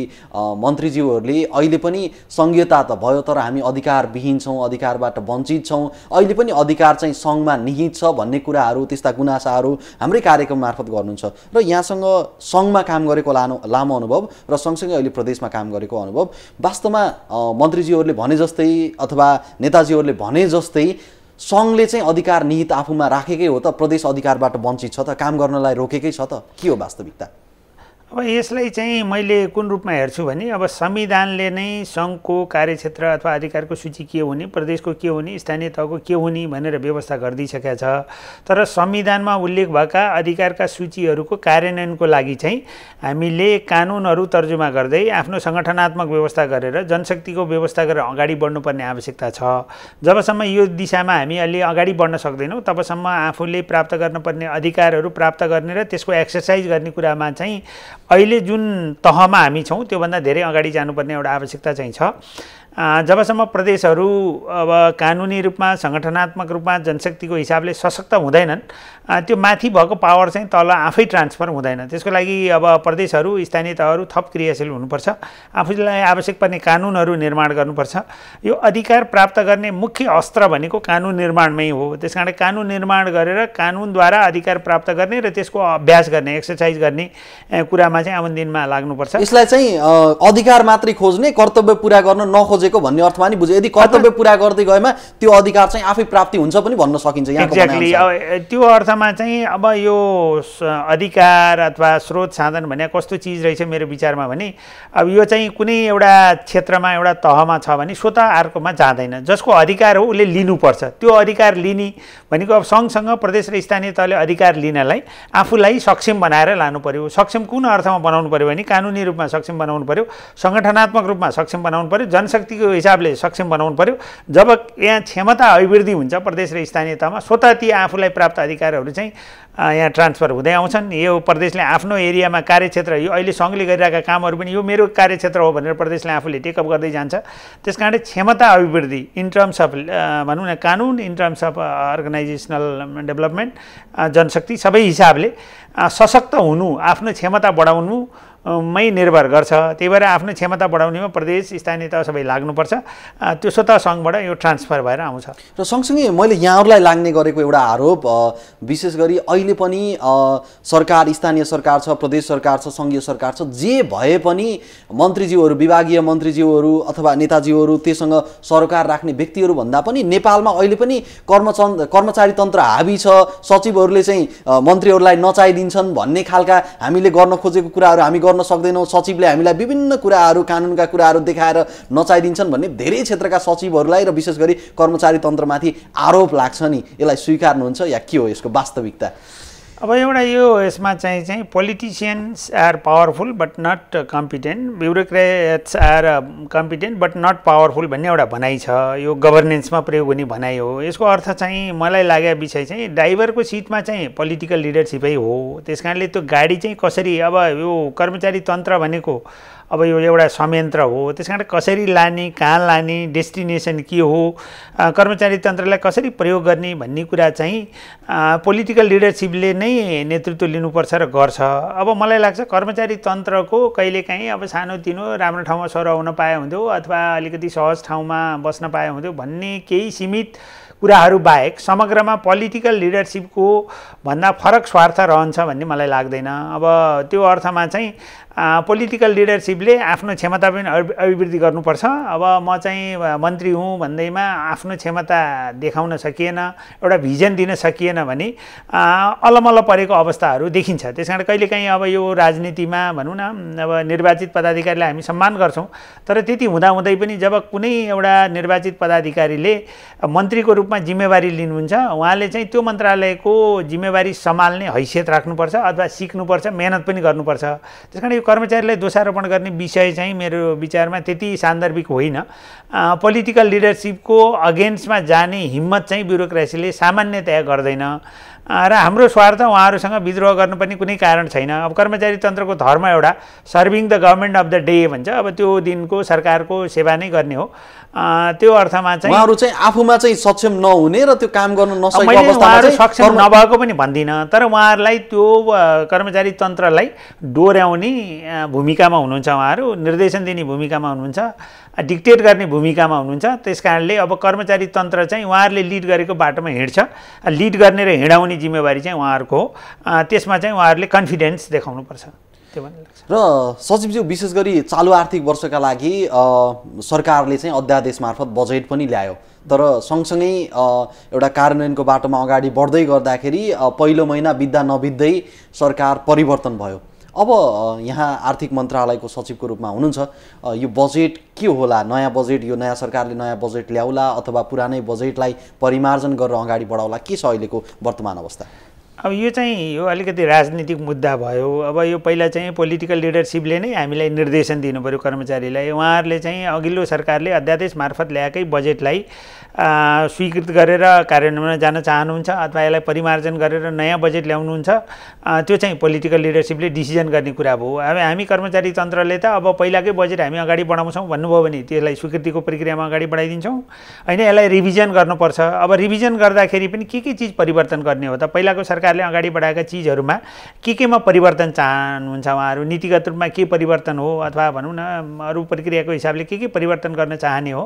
मन्त्रीज्यूहरूले अहिले पनि सङ्घीयता त भयो तर हामी अधिकारविहीन छौँ अधिकारबाट वञ्चित छौँ अहिले पनि अधिकार चाहिँ सङ्घमा निहित छ भन्ने कुराहरू त्यस्ता गुनासाहरू हाम्रै कार्यक्रम मार्फत गर्नुहुन्छ र यहाँसँग सङ्घमा काम गरेको लामो लामो अनुभव र सँगसँगै अहिले प्रदेशमा काम गरेको अनुभव वास्तवमा मन्त्रीज्यूहरूले भने जस्तै अथवा नेताजीहरूले भने जस्तै सङ्घले चाहिँ अधिकार निहित आफूमा राखेकै हो त प्रदेश अधिकारबाट वञ्चित छ त काम गर्नलाई रोकेकै छ त के हो वास्तविकता अब यसलाई चाहिँ मैले कुन रूपमा हेर्छु भने अब संविधानले नै सङ्घको कार्यक्षेत्र अथवा अधिकारको सूची के हुने प्रदेशको के हुने स्थानीय तहको के हुने भनेर व्यवस्था गरिदिइसकेका छ तर संविधानमा उल्लेख भएका अधिकारका सूचीहरूको कार्यान्वयनको लागि चाहिँ हामीले कानुनहरू तर्जुमा गर्दै आफ्नो सङ्गठनात्मक व्यवस्था गरेर जनशक्तिको व्यवस्था गरेर अगाडि बढ्नुपर्ने आवश्यकता छ जबसम्म यो दिशामा हामी अलि अगाडि बढ्न सक्दैनौँ तबसम्म आफूले प्राप्त गर्नुपर्ने अधिकारहरू प्राप्त गर्ने र त्यसको एक्सर्साइज गर्ने कुरामा चाहिँ अहिले जुन तहमा हामी छौँ त्योभन्दा धेरै अगाडि जानुपर्ने एउटा आवश्यकता चाहिँ छ जबसम्म प्रदेशहरू अब कानुनी रूपमा सङ्गठनात्मक रूपमा जनशक्तिको हिसाबले सशक्त हुँदैनन् त्यो माथि भएको पावर चाहिँ तल आफै ट्रान्सफर हुँदैन त्यसको लागि अब प्रदेशहरू स्थानीय तहहरू थप क्रियाशील हुनुपर्छ आफूलाई आवश्यक पर्ने कानुनहरू निर्माण गर्नुपर्छ यो अधिकार प्राप्त गर्ने मुख्य अस्त्र भनेको कानुन निर्माणमै हो त्यस कारण कानुन निर्माण गरेर कानुनद्वारा अधिकार प्राप्त गर्ने र त्यसको अभ्यास गर्ने एक्सर्साइज गर्ने कुरामा चाहिँ आउने दिनमा लाग्नुपर्छ यसलाई चाहिँ अधिकार मात्रै खोज्ने कर्तव्य पुरा गर्न नखोज्ने बुझेको भन्ने अर्थमा नि बुझ्यो यदि कर्तव्य पुरा गर्दै गएमा त्यो अधिकार चाहिँ आफै प्राप्ति हुन्छ पनि भन्न सकिन्छ एक्ज्याक्टली अब त्यो अर्थमा चाहिँ अब यो अधिकार अथवा स्रोत साधन भने कस्तो चिज रहेछ मेरो विचारमा भने अब यो चाहिँ कुनै एउटा क्षेत्रमा एउटा तहमा छ भने स्वत अर्कोमा जाँदैन जसको अधिकार हो उसले लिनुपर्छ त्यो अधिकार लिने भनेको अब सँगसँग प्रदेश र स्थानीय तहले अधिकार लिनलाई आफूलाई सक्षम बनाएर लानु पर्यो सक्षम कुन अर्थमा बनाउनु पऱ्यो भने कानुनी रूपमा सक्षम बनाउनु पऱ्यो सङ्गठनात्मक रूपमा सक्षम बनाउनु पर्यो जनशक्ति शक्तिको हिसाबले सक्षम बनाउनु पर्यो जब यहाँ क्षमता अभिवृद्धि हुन्छ प्रदेश र स्थानीय तहमा स्वतः ती आफूलाई प्राप्त अधिकारहरू चाहिँ यहाँ ट्रान्सफर हुँदै आउँछन् यो प्रदेशले आफ्नो एरियामा कार्यक्षेत्र यो अहिले सङ्घले गरिरहेका कामहरू पनि यो मेरो कार्यक्षेत्र हो भनेर प्रदेशले आफूले टेकअप गर्दै जान्छ त्यस कारणले क्षमता अभिवृद्धि इन टर्म्स अफ भनौँ न कानुन in terms of organisational development जनशक्ति सबै हिसाबले सशक्त हुनु आफ्नो क्षमता बढाउनु मै निर्भर गर्छ त्यही भएर आफ्नो क्षमता बढाउनेमा प्रदेश स्थानीय तह सबै लाग्नुपर्छ त्यो स्वतः सङ्घबाट यो ट्रान्सफर भएर आउँछ र सँगसँगै मैले यहाँहरूलाई लाग्ने गरेको एउटा आरोप विशेष गरी अहिले पनि सरकार स्थानीय सरकार छ प्रदेश सरकार छ सङ्घीय सरकार छ जे भए पनि मन्त्रीज्यूहरू विभागीय मन्त्रीज्यूहरू अथवा नेताज्यूहरू त्योसँग सरकार राख्ने व्यक्तिहरूभन्दा पनि नेपालमा अहिले पनि कर्मचन् कर्मचारी तन्त्र हाबी छ सचिवहरूले चाहिँ मन्त्रीहरूलाई नचाइदिन्छन् भन्ने खालका हामीले गर्न खोजेको कुराहरू हामी गर्न सक्दैनौँ सचिवले हामीलाई विभिन्न कुराहरू कानुनका कुराहरू देखाएर नचाइदिन्छन् भन्ने धेरै क्षेत्रका सचिवहरूलाई र विशेष गरी कर्मचारी तन्त्रमाथि आरोप लाग्छ नि यसलाई स्वीकार्नुहुन्छ या के हो यसको वास्तविकता अब एउटा यो यसमा चाहिँ चाहिँ politicians are powerful but not competent bureaucrats are competent but not powerful भन्ने एउटा भनाइ छ यो गभर्नेन्समा प्रयोग हुने भनाइ हो यसको अर्थ चाहिँ मलाई लागेको विषय चाहिँ ड्राइभरको सिटमा चाहिँ पोलिटिकल लिडरसिपै हो त्यस कारणले त्यो गाडी चाहिँ कसरी अब यो कर्मचारी तन्त्र भनेको अब यो एउटा संयन्त्र हो त्यस कारण कसरी लाने कहाँ लाने डेस्टिनेसन के हो कर्मचारी तन्त्रलाई कसरी प्रयोग गर्ने भन्ने कुरा चाहिँ पोलिटिकल लिडरसिपले नै नेतृत्व लिनुपर्छ र गर्छ अब मलाई लाग्छ कर्मचारी तन्त्रको कहिलेकाहीँ अब सानोतिनो राम्रो ठाउँमा सर आउन पाए हुन्थ्यो अथवा अलिकति सहज ठाउँमा बस्न पाए हुन्थ्यो भन्ने केही सीमित कुराहरू बाहेक समग्रमा पोलिटिकल लिडरसिपको भन्दा फरक स्वार्थ रहन्छ भन्ने मलाई लाग्दैन अब त्यो अर्थमा चाहिँ पोलिटिकल लिडरसिपले आफ्नो क्षमता पनि अभिवृद्धि गर्नुपर्छ अब म चाहिँ मन्त्री हुँ भन्दैमा आफ्नो क्षमता देखाउन सकिएन एउटा भिजन दिन सकिएन भने अलमल परेको अवस्थाहरू देखिन्छ त्यस कारण कहिलेकाहीँ अब यो राजनीतिमा भनौँ न अब निर्वाचित पदाधिकारीलाई हामी सम्मान गर्छौँ तर त्यति हुँदाहुँदै पनि जब कुनै एउटा निर्वाचित पदाधिकारीले मन्त्रीको रूपमा जिम्मेवारी लिनुहुन्छ उहाँले चाहिँ त्यो मन्त्रालयको जिम्मेवारी सम्हाल्ने हैसियत राख्नुपर्छ अथवा सिक्नुपर्छ मेहनत पनि गर्नुपर्छ त्यस कारण कर्मचारीलाई दोषारोपण गर्ने विषय चाहिँ मेरो विचारमा त्यति सान्दर्भिक होइन पोलिटिकल लिडरसिपको अगेन्स्टमा जाने हिम्मत चाहिँ ब्युरोक्रेसीले सामान्यतया गर्दैन र हाम्रो स्वार्थ उहाँहरूसँग विद्रोह गर्नु पनि कुनै कारण छैन अब कर्मचारी तन्त्रको धर्म एउटा serving the government of the day भन्छ अब त्यो दिनको सरकारको सेवा नै गर्ने हो त्यो अर्थमा चाहिँ उहाँहरू चाहिँ आफूमा चाहिँ सक्षम नहुने र त्यो काम गर्न नसकेको अवस्थामा सक्षम नभएको पनि भन्दिनँ तर उहाँहरूलाई त्यो कर्मचारी तन्त्रलाई डोर्याउने भूमिकामा हुनुहुन्छ उहाँहरू निर्देशन दिने भूमिकामा हुनुहुन्छ डिक्टेट गर्ने भूमिकामा हुनुहुन्छ त्यस कारणले अब कर्मचारी तन्त्र चाहिँ उहाँहरूले लिड गरेको बाटोमा हिँड्छ लिड गर्ने र हिँडाउने जिम्मेवारी चाहिँ उहाँहरूको हो त्यसमा चाहिँ उहाँहरूले कन्फिडेन्स देखाउनुपर्छ र सचिवज्यू विशेष गरी चालु आर्थिक वर्षका लागि सरकारले चाहिँ अध्यादेश मार्फत बजेट पनि ल्यायो तर सँगसँगै एउटा कार्यान्वयनको बाटोमा अगाडि बढ्दै गर्दाखेरि पहिलो महिना बित्दा नबित्दै सरकार परिवर्तन भयो अब यहाँ आर्थिक मन्त्रालयको सचिवको रूपमा हुनुहुन्छ यो बजेट के होला नयाँ बजेट यो नयाँ सरकारले नयाँ बजेट ल्याउला अथवा पुरानै बजेटलाई परिमार्जन गरेर अगाडि बढाउला के छ अहिलेको वर्तमान अवस्था अब यो चाहिँ यो अलिकति राजनीतिक मुद्दा भयो अब यो पहिला चाहिँ पोलिटिकल लिडरसिपले नै हामीलाई निर्देशन दिनु पऱ्यो कर्मचारीलाई उहाँहरूले चाहिँ अघिल्लो सरकारले अध्यादेश मार्फत ल्याएकै बजेटलाई स्वीकृत गरेर कार्यान्वयनमा जान चाहनुहुन्छ अथवा यसलाई परिमार्जन गरेर नयाँ बजेट ल्याउनुहुन्छ त्यो चाहिँ पोलिटिकल लिडरसिपले डिसिजन गर्ने कुरा भयो अब हामी कर्मचारी तन्त्रले त अब पहिलाकै बजेट हामी अगाडि बढाउँछौँ भन्नुभयो भने त्यसलाई स्वीकृतिको प्रक्रियामा अगाडि बढाइदिन्छौँ होइन यसलाई रिभिजन गर्नुपर्छ अब रिभिजन गर्दाखेरि पनि के के चिज परिवर्तन गर्ने हो त पहिलाको सरकारले अगाडि बढाएका चिजहरूमा के केमा परिवर्तन चाहनुहुन्छ उहाँहरू नीतिगत रूपमा के परिवर्तन हो अथवा भनौँ न अरू प्रक्रियाको हिसाबले के के परिवर्तन गर्न चाहने हो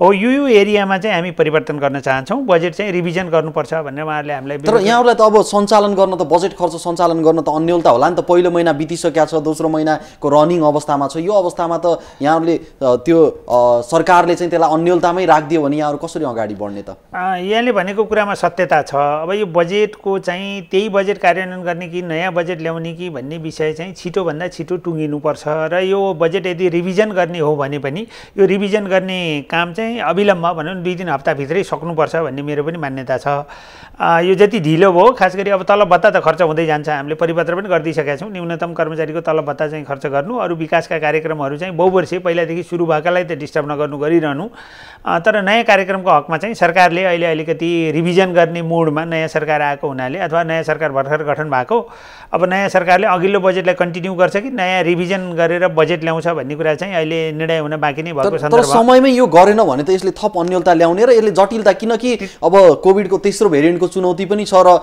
हो यो यो एरियामा चाहिँ हामी परिवर्तन गर्न चाहन्छौँ बजेट चाहिँ रिभिजन गर्नुपर्छ भनेर उहाँहरूले हामीलाई तर यहाँहरूलाई त अब सञ्चालन गर्न त बजेट खर्च सञ्चालन गर्न त अन्यल होला नि त पहिलो महिना बितिसकेको छ दोस्रो महिनाको रनिङ अवस्थामा छ यो अवस्थामा त यहाँहरूले त्यो सरकारले चाहिँ त्यसलाई अन्यलतामै राखिदियो भने यहाँहरू कसरी अगाडि बढ्ने त यहाँले भनेको कुरामा सत्यता छ अब यो बजेटको चाहिँ त्यही बजेट कार्यान्वयन गर्ने कि नयाँ बजेट ल्याउने कि भन्ने विषय चाहिँ छिटोभन्दा छिटो टुङ्गिनुपर्छ र यो बजेट यदि रिभिजन गर्ने हो भने पनि यो रिभिजन गर्ने काम चाहिँ चाहिँ अविलम्ब भनौँ दुई तिन हप्ताभित्रै सक्नुपर्छ भन्ने मेरो पनि मान्यता छ यो जति ढिलो भयो खास गरी अब तलब भत्ता त खर्च हुँदै जान्छ हामीले परिपत्र पनि गरिदिइसकेका छौँ न्यूनतम कर्मचारीको तलब भत्ता चाहिँ खर्च गर्नु अरू विकासका कार्यक्रमहरू चाहिँ बहुवर्षीय पहिलादेखि सुरु भएकालाई त डिस्टर्ब नगर्नु गरिरहनु तर नयाँ कार्यक्रमको हकमा चाहिँ सरकारले अहिले अलिकति रिभिजन गर्ने मुडमा नयाँ सरकार आएको हुनाले अथवा नयाँ सरकार भर्खर गठन भएको अब नयाँ सरकारले अघिल्लो बजेटलाई कन्टिन्यू गर्छ कि नयाँ रिभिजन गरेर बजेट ल्याउँछ भन्ने कुरा चाहिँ अहिले निर्णय हुन बाँकी नै भएको छ तर समयमै यो गरेन भने त यसले थप अन्यलता ल्याउने र यसले जटिलता किनकि अब कोभिडको तेस्रो भेरिएन्टको चुनौती पनि छ र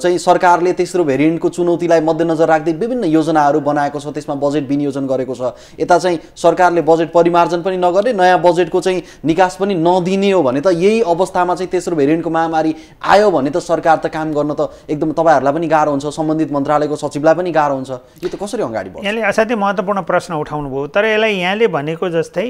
चाहिँ सरकारले तेस्रो भेरिएन्टको चुनौतीलाई मध्यनजर राख्दै विभिन्न योजनाहरू बनाएको छ त्यसमा बजेट विनियोजन गरेको छ यता चाहिँ सरकारले बजेट परिमार्जन पनि नगर्ने नयाँ बजेटको चाहिँ विकास पनि नदिने हो भने त यही अवस्थामा चाहिँ तेस्रो भेरिएन्टको महामारी आयो भने त सरकार त काम गर्न त एकदम तपाईँहरूलाई पनि गाह्रो हुन्छ सम्बन्धित मन्त्रालयको सचिवलाई पनि गाह्रो हुन्छ यो त कसरी अगाडि बढ्छ यहाँले असाध्यै महत्त्वपूर्ण प्रश्न उठाउनुभयो तर यसलाई यहाँले भनेको जस्तै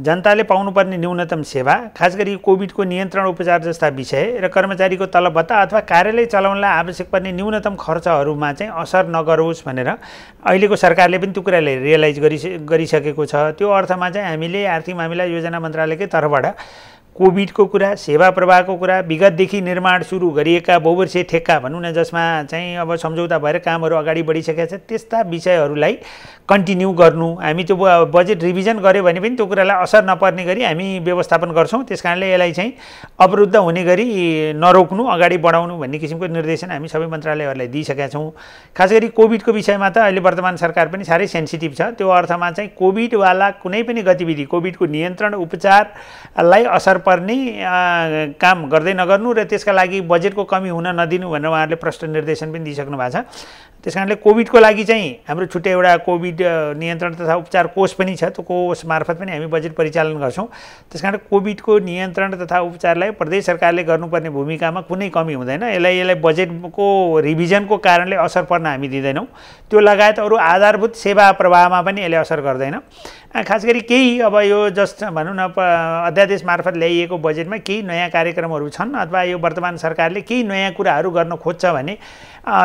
जनताले पाउनुपर्ने न्यूनतम सेवा खास गरी कोभिडको नियन्त्रण उपचार जस्ता विषय र कर्मचारीको तलब भत्ता अथवा कार्यालय चलाउनलाई आवश्यक पर्ने न्यूनतम खर्चहरूमा चाहिँ असर नगरोस् भनेर अहिलेको सरकारले पनि त्यो कुरालाई रियलाइज गरिसकेको छ त्यो अर्थमा चाहिँ हामीले आर्थिक मामिला योजना मन्त्रालयकै அறுவடை कोभिडको कुरा सेवा प्रवाहको कुरा विगतदेखि निर्माण सुरु गरिएका बोबर्से ठेक्का भनौँ न जसमा चाहिँ अब सम्झौता भएर कामहरू अगाडि बढिसकेका छ त्यस्ता विषयहरूलाई कन्टिन्यू गर्नु हामी त्यो बजेट रिभिजन गऱ्यो भने पनि त्यो कुरालाई असर नपर्ने गरी हामी व्यवस्थापन गर्छौँ त्यस कारणले यसलाई चाहिँ अवरुद्ध हुने गरी नरोक्नु अगाडि बढाउनु भन्ने किसिमको निर्देशन हामी सबै मन्त्रालयहरूलाई दिइसकेका छौँ खास गरी कोभिडको विषयमा त अहिले वर्तमान सरकार पनि साह्रै सेन्सिटिभ छ त्यो अर्थमा चाहिँ कोभिडवाला कुनै पनि गतिविधि कोभिडको नियन्त्रण उपचारलाई असर पर्ने काम गर्दै नगर्नु र त्यसका लागि बजेटको कमी हुन नदिनु भनेर उहाँहरूले प्रश्न निर्देशन पनि दिइसक्नु भएको छ त्यस कारणले कोभिडको लागि चाहिँ हाम्रो छुट्टै एउटा कोभिड नियन्त्रण तथा उपचार कोष पनि छ त्यो कोष मार्फत पनि हामी बजेट परिचालन गर्छौँ त्यस कारण कोभिडको नियन्त्रण तथा उपचारलाई प्रदेश सरकारले गर्नुपर्ने भूमिकामा कुनै कमी हुँदैन यसलाई यसलाई बजेटको रिभिजनको कारणले असर पर्न हामी दिँदैनौँ त्यो लगायत अरू आधारभूत सेवा प्रवाहमा पनि यसले असर गर्दैन खास गरी केही अब यो जस्ट भनौँ न अध्यादेश मार्फत ल्याइ ल्याइएको बजेटमा केही नयाँ कार्यक्रमहरू छन् अथवा यो वर्तमान सरकारले केही नयाँ कुराहरू गर्न खोज्छ भने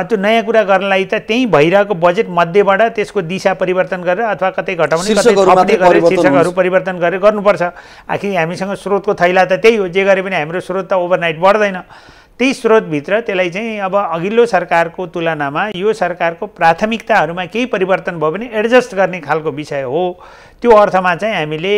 त्यो नयाँ कुरा गर्नलाई त त्यहीँ भइरहेको बजेट मध्येबाट त्यसको दिशा परिवर्तन गरेर अथवा कतै घटाउने कतै शीर्षकहरू परिवर्तन गरेर गर्नुपर्छ आखिर हामीसँग स्रोतको थैला त त्यही हो जे गरे पनि हाम्रो स्रोत त ओभरनाइट बढ्दैन त्यही स्रोतभित्र त्यसलाई चाहिँ अब अघिल्लो सरकारको तुलनामा यो सरकारको प्राथमिकताहरूमा केही परिवर्तन भयो भने एडजस्ट गर्ने खालको विषय हो त्यो अर्थमा चाहिँ हामीले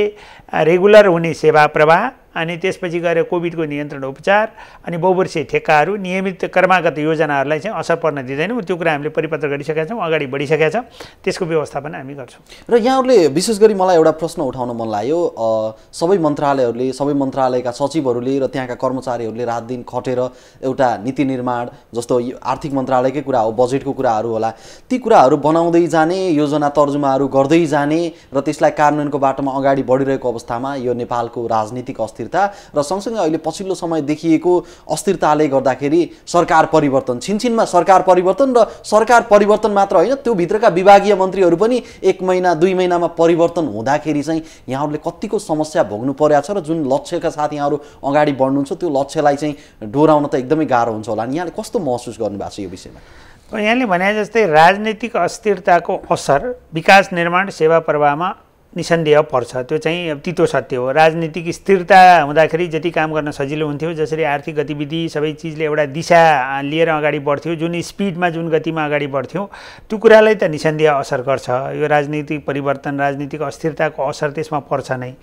रेगुलर हुने सेवा प्रवाह अनि त्यसपछि गएर कोभिडको नियन्त्रण उपचार अनि बहुवर्षीय ठेक्काहरू नियमित क्रमागत योजनाहरूलाई चाहिँ असर पर्न दिँदैनौँ त्यो कुरा हामीले परिपत्र गरिसकेका छौँ अगाडि बढिसकेका छौँ त्यसको व्यवस्थापन हामी गर्छौँ र यहाँहरूले विशेष गरी मलाई एउटा प्रश्न उठाउन मन लाग्यो सबै मन्त्रालयहरूले सबै मन्त्रालयका सचिवहरूले र त्यहाँका कर्मचारीहरूले रात दिन खटेर एउटा नीति निर्माण जस्तो आर्थिक मन्त्रालयकै कुरा हो बजेटको कुराहरू होला ती कुराहरू बनाउँदै जाने योजना तर्जुमाहरू गर्दै जाने र त्यसलाई कार्यान्वयनको बाटोमा अगाडि बढिरहेको अवस्थामा यो नेपालको राजनीतिक अस्थिर अस्थिरता र सँगसँगै अहिले पछिल्लो समय देखिएको अस्थिरताले गर्दाखेरि सरकार परिवर्तन छिनछिनमा सरकार परिवर्तन र सरकार परिवर्तन मात्र होइन त्यो भित्रका विभागीय मन्त्रीहरू पनि एक महिना दुई महिनामा परिवर्तन हुँदाखेरि चाहिँ यहाँहरूले कतिको समस्या भोग्नु परेको छ र जुन लक्ष्यका साथ यहाँहरू अगाडि बढ्नुहुन्छ त्यो लक्ष्यलाई चाहिँ डोराउन त एकदमै गाह्रो हुन्छ होला अनि यहाँले कस्तो महसुस गर्नुभएको छ यो विषयमा यहाँले भने जस्तै राजनीतिक अस्थिरताको असर विकास निर्माण सेवा प्रवाहमा निसन्देह पर्छ त्यो चाहिँ तितो सत्य हो राजनीतिक स्थिरता हुँदाखेरि जति काम गर्न सजिलो हुन्थ्यो जसरी आर्थिक गतिविधि सबै चिजले एउटा दिशा लिएर अगाडि बढ्थ्यो जुन स्पिडमा जुन गतिमा अगाडि बढ्थ्यो त्यो कुरालाई त निसन्देह असर गर्छ यो राजनीतिक परिवर्तन राजनीतिक अस्थिरताको असर त्यसमा पर्छ नै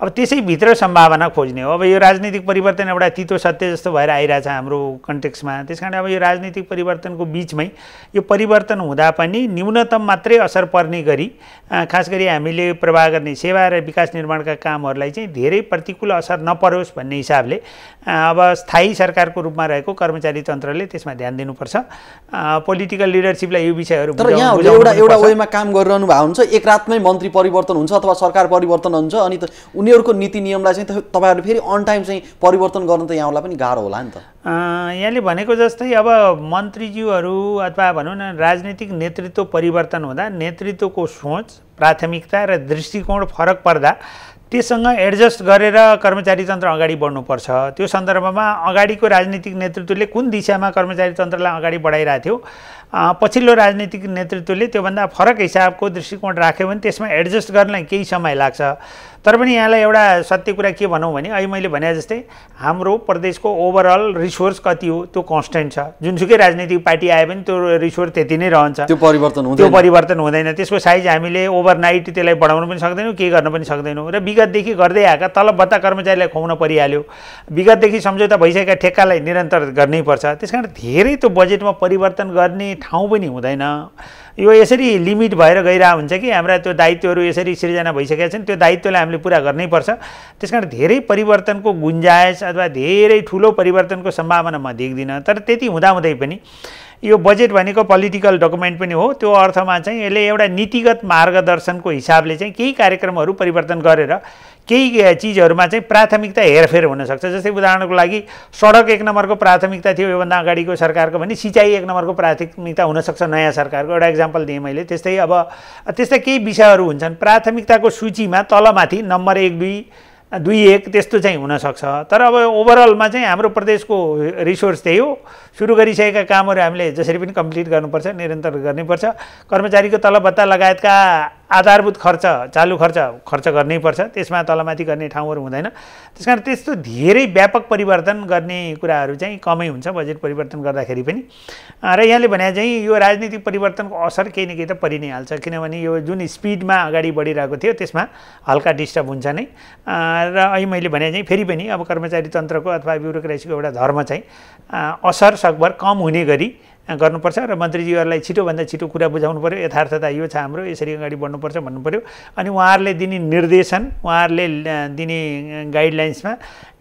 अब त्यसैभित्र सम्भावना खोज्ने हो अब यो राजनीतिक परिवर्तन एउटा तितो सत्य जस्तो भएर आइरहेछ हाम्रो कन्टेक्समा त्यस कारण अब यो राजनीतिक परिवर्तनको बिचमै यो परिवर्तन हुँदा पनि न्यूनतम मात्रै असर पर्ने गरी खास गरी हामीले प्रवाह गर्ने सेवा र विकास निर्माणका कामहरूलाई चाहिँ धेरै प्रतिकूल असर नपरोस् भन्ने हिसाबले अब स्थायी सरकारको रूपमा रहेको कर्मचारी तन्त्रले त्यसमा ध्यान दिनुपर्छ पोलिटिकल लिडरसिपलाई यो विषयहरू एउटा एउटा वेमा काम गरिरहनु भएको हुन्छ एक रातमै मन्त्री परिवर्तन हुन्छ अथवा सरकार परिवर्तन हुन्छ अनि उनीहरूको नीति नियमलाई चाहिँ तपाईँहरूले फेरि अन टाइम चाहिँ परिवर्तन गर्नु त यहाँलाई पनि गाह्रो होला नि त यहाँले भनेको जस्तै अब मन्त्रीज्यूहरू अथवा भनौँ न राजनीतिक नेतृत्व परिवर्तन हुँदा नेतृत्वको सोच प्राथमिकता र दृष्टिकोण फरक पर्दा त्यससँग एडजस्ट गरेर कर्मचारी तन्त्र अगाडि बढ्नुपर्छ त्यो सन्दर्भमा अगाडिको राजनीतिक नेतृत्वले कुन दिशामा कर्मचारी तन्त्रलाई अगाडि बढाइरहेको थियो पछिल्लो राजनीतिक नेतृत्वले त्योभन्दा फरक हिसाबको दृष्टिकोण राख्यो भने त्यसमा एडजस्ट गर्नलाई केही समय लाग्छ तर पनि यहाँलाई एउटा सत्य कुरा के भनौँ भने अहिले मैले भने जस्तै हाम्रो प्रदेशको ओभरअल रिसोर्स कति हो त्यो कन्सटेन्ट छ जुनसुकै राजनीतिक पार्टी आए पनि त्यो रिसोर्स त्यति नै रहन्छ त्यो परिवर्तन त्यो परिवर्तन हुँदैन त्यसको साइज हामीले ओभरनाइट त्यसलाई बढाउन पनि सक्दैनौँ केही गर्न पनि सक्दैनौँ र विगतदेखि गर्दै आएका भत्ता कर्मचारीलाई खुवाउन परिहाल्यो विगतदेखि सम्झौता भइसकेका ठेक्कालाई निरन्तर गर्नैपर्छ त्यस कारण धेरै त्यो बजेटमा परिवर्तन गर्ने ठाउँ पनि हुँदैन यो यसरी लिमिट भएर गइरहेको हुन्छ कि हाम्रा त्यो दायित्वहरू यसरी सिर्जना भइसकेका छन् त्यो दायित्वलाई हामीले पुरा गर्नैपर्छ त्यस कारण धेरै परिवर्तनको गुन्जायस अथवा धेरै ठुलो परिवर्तनको सम्भावना म देख्दिनँ तर त्यति हुँदाहुँदै पनि यो बजेट भनेको पोलिटिकल डकुमेन्ट पनि हो त्यो अर्थमा चाहिँ यसले एउटा नीतिगत मार्गदर्शनको हिसाबले चाहिँ केही कार्यक्रमहरू परिवर्तन गरेर केही चिजहरूमा चाहिँ प्राथमिकता हेरफेर हुनसक्छ जस्तै उदाहरणको लागि सडक एक नम्बरको प्राथमिकता थियो योभन्दा अगाडिको सरकारको भने सिँचाइ एक नम्बरको प्राथमिकता हुनसक्छ नयाँ सरकारको एउटा इक्जाम्पल दिएँ मैले त्यस्तै अब त्यस्ता केही विषयहरू हुन्छन् प्राथमिकताको सूचीमा तलमाथि नम्बर एक दुई दुई एक त्यस्तो चाहिँ हुनसक्छ तर अब ओभरअलमा चाहिँ हाम्रो प्रदेशको रिसोर्स त्यही हो सुरु गरिसकेका कामहरू हामीले जसरी पनि कम्प्लिट गर्नुपर्छ निरन्तर गर्नैपर्छ कर्मचारीको तल भत्ता लगायतका आधारभूत खर्च चालु खर्च खर्च गर्नैपर्छ त्यसमा तलमाथि गर्ने ठाउँहरू हुँदैन त्यस कारण त्यस्तो धेरै व्यापक परिवर्तन गर्ने कुराहरू चाहिँ कमै हुन्छ बजेट परिवर्तन गर्दाखेरि पनि र यहाँले भने चाहिँ यो राजनीतिक परिवर्तनको असर केही न केही त परि नै हाल्छ किनभने यो जुन स्पिडमा अगाडि बढिरहेको थियो त्यसमा हल्का डिस्टर्ब हुन्छ नै र अहिले मैले भने चाहिँ फेरि पनि अब कर्मचारी तन्त्रको अथवा ब्युरोक्रेसीको एउटा धर्म चाहिँ असर सकभर कम हुने गरी गर्नुपर्छ र मन्त्रीज्यूहरूलाई छिटोभन्दा छिटो कुरा बुझाउनु पऱ्यो यथार्थता यो छ हाम्रो यसरी अगाडि बढ्नुपर्छ भन्नु पऱ्यो अनि उहाँहरूले दिने निर्देशन उहाँहरूले दिने गाइडलाइन्समा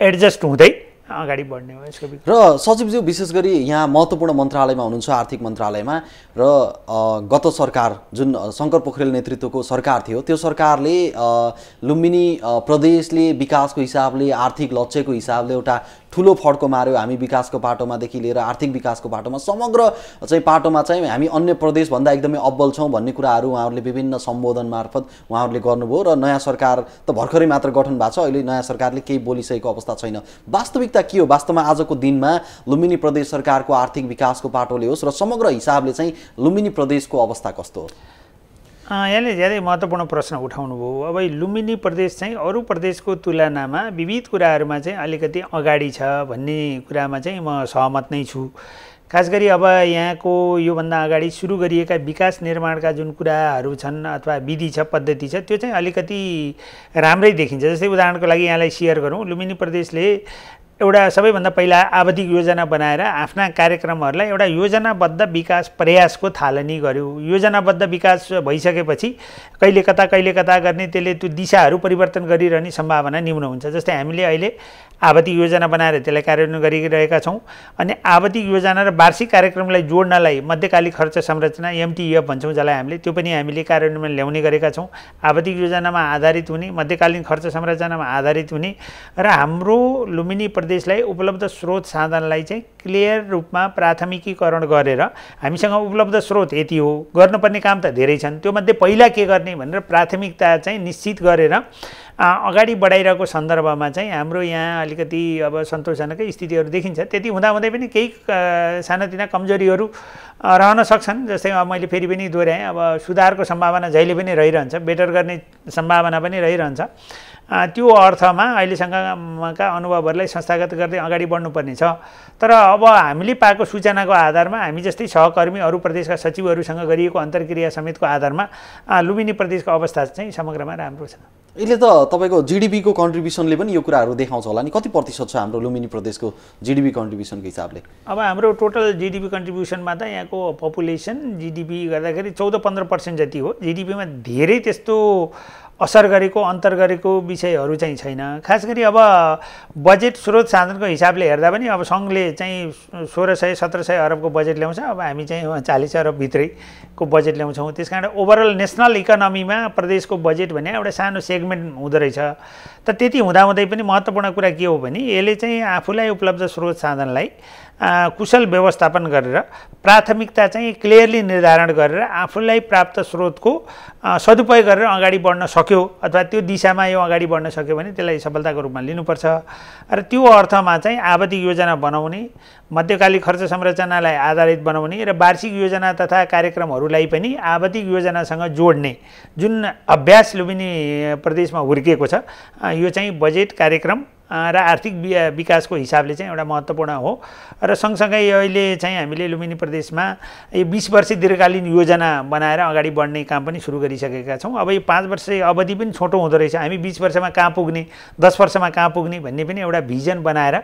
एडजस्ट हुँदै अगाडि बढ्ने हो यसको र सचिवज्यू विशेष गरी यहाँ महत्त्वपूर्ण मन्त्रालयमा हुनुहुन्छ आर्थिक मन्त्रालयमा र गत सरकार जुन शङ्कर पोखरेल नेतृत्वको सरकार थियो त्यो सरकारले लुम्बिनी प्रदेशले विकासको हिसाबले आर्थिक लक्ष्यको हिसाबले एउटा ठुलो फड्को माऱ्यो हामी विकासको बाटोमादेखि लिएर आर्थिक विकासको बाटोमा समग्र चाहिँ पाटोमा चाहिँ हामी अन्य प्रदेशभन्दा एकदमै अब्बल छौँ भन्ने कुराहरू उहाँहरूले विभिन्न सम्बोधन मार्फत उहाँहरूले गर्नुभयो र नयाँ सरकार त भर्खरै मात्र गठन भएको छ अहिले नयाँ सरकारले केही बोलिसकेको अवस्था छैन वास्तविकता के हो वास्तवमा आजको दिनमा लुम्बिनी प्रदेश सरकारको आर्थिक विकासको पाटोले होस् र समग्र हिसाबले चाहिँ लुम्बिनी प्रदेशको अवस्था कस्तो हो यहाँले धेरै महत्त्वपूर्ण प्रश्न उठाउनुभयो अब लुम्बिनी प्रदेश चाहिँ अरू प्रदेशको तुलनामा विविध कुराहरूमा चाहिँ अलिकति अगाडि छ भन्ने कुरामा चाहिँ म सहमत नै छु खास गरी अब यहाँको योभन्दा अगाडि सुरु गरिएका विकास निर्माणका जुन कुराहरू छन् अथवा विधि छ पद्धति छ त्यो चाहिँ अलिकति राम्रै देखिन्छ जस्तै उदाहरणको लागि यहाँलाई सेयर गरौँ लुम्बिनी प्रदेशले एउटा सबैभन्दा पहिला आवधिक योजना बनाएर आफ्ना कार्यक्रमहरूलाई एउटा योजनाबद्ध विकास प्रयासको थालनी गर्यो योजनाबद्ध विकास भइसकेपछि कहिले कता कहिले कता गर्ने त्यसले त्यो दिशाहरू परिवर्तन गरिरहने सम्भावना न्यून हुन्छ जस्तै हामीले अहिले आवधिक योजना बनाएर त्यसलाई कार्यान्वयन गरिरहेका छौँ अनि आवधिक योजना र वार्षिक कार्यक्रमलाई जोड्नलाई मध्यकालीन खर्च संरचना एमटिएफ e भन्छौँ जसलाई हामीले त्यो पनि हामीले कार्यान्वयन ल्याउने गरेका छौँ आवधिक योजनामा आधारित हुने मध्यकालीन खर्च संरचनामा आधारित हुने र हाम्रो लुम्बिनी प्रदेशलाई उपलब्ध स्रोत साधनलाई चाहिँ क्लियर रूपमा प्राथमिकीकरण गरेर हामीसँग उपलब्ध स्रोत यति हो गर्नुपर्ने काम त धेरै छन् त्योमध्ये पहिला के गर्ने भनेर प्राथमिकता चाहिँ निश्चित गरेर अगाडि बढाइरहेको सन्दर्भमा चाहिँ हाम्रो यहाँ अलिकति अब सन्तोषजनकै स्थितिहरू देखिन्छ त्यति हुँदाहुँदै पनि केही सानातिना कमजोरीहरू रहन सक्छन् जस्तै अब मैले फेरि पनि दोहोऱ्याएँ अब सुधारको सम्भावना जहिले पनि रहिरहन्छ बेटर गर्ने सम्भावना पनि रहिरहन्छ त्यो अर्थमा अहिलेसँगका अनुभवहरूलाई संस्थागत गर्दै अगाडि बढ्नुपर्ने छ तर अब हामीले पाएको सूचनाको आधारमा हामी जस्तै सहकर्मी अरू प्रदेशका सचिवहरूसँग गरिएको अन्तर्क्रिया समेतको आधारमा लुम्बिनी प्रदेशको अवस्था चाहिँ समग्रमा राम्रो छ यसले त तपाईँको जिडिपीको कन्ट्रिब्युसनले पनि यो कुराहरू देखाउँछ होला नि कति प्रतिशत छ हाम्रो लुम्बिनी प्रदेशको जिडिपी कन्ट्रिब्युसनको हिसाबले अब हाम्रो टोटल जिडिपी कन्ट्रिब्युसनमा त यहाँको पपुलेसन जिडिपी गर्दाखेरि चौध पन्ध्र पर्सेन्ट जति हो जिडिपीमा धेरै त्यस्तो असर गरेको अन्तर गरेको विषयहरू चाहिँ छैन खास गरी अब बजेट स्रोत साधनको हिसाबले हेर्दा पनि अब सङ्घले चाहिँ सोह्र सय सत्र सय अरबको बजेट ल्याउँछ अब हामी चाहिँ चालिस अरबभित्रैको बजेट ल्याउँछौँ त्यस कारण ओभरअल नेसनल इकोनोमीमा प्रदेशको बजेट भने एउटा सानो सेगमेन्ट हुँदो रहेछ त त्यति हुँदाहुँदै पनि महत्त्वपूर्ण कुरा के हो भने यसले चाहिँ आफूलाई उपलब्ध स्रोत साधनलाई कुशल व्यवस्थापन गरेर प्राथमिकता चाहिँ क्लियरली निर्धारण गरेर आफूलाई प्राप्त स्रोतको सदुपयोग गरेर अगाडि बढ्न सक्यो अथवा त्यो दिशामा यो अगाडि बढ्न सक्यो भने त्यसलाई सफलताको रूपमा लिनुपर्छ र त्यो अर्थमा चाहिँ आवधिक योजना बनाउने मध्यकालीन खर्च संरचनालाई आधारित बनाउने र वार्षिक योजना तथा कार्यक्रमहरूलाई पनि आवधिक योजनासँग जोड्ने जुन अभ्यास लुम्बिनी प्रदेशमा हुर्किएको छ यो चाहिँ बजेट कार्यक्रम र आर्थिक विकासको हिसाबले चाहिँ एउटा महत्त्वपूर्ण हो र सँगसँगै अहिले चाहिँ हामीले लुम्बिनी प्रदेशमा यो बिस वर्ष दीर्घकालीन योजना बनाएर अगाडि बढ्ने काम पनि सुरु गरिसकेका छौँ अब यो पाँच वर्ष अवधि पनि छोटो हुँदो रहेछ हामी बिस वर्षमा कहाँ पुग्ने दस वर्षमा कहाँ पुग्ने भन्ने पनि एउटा भिजन बनाएर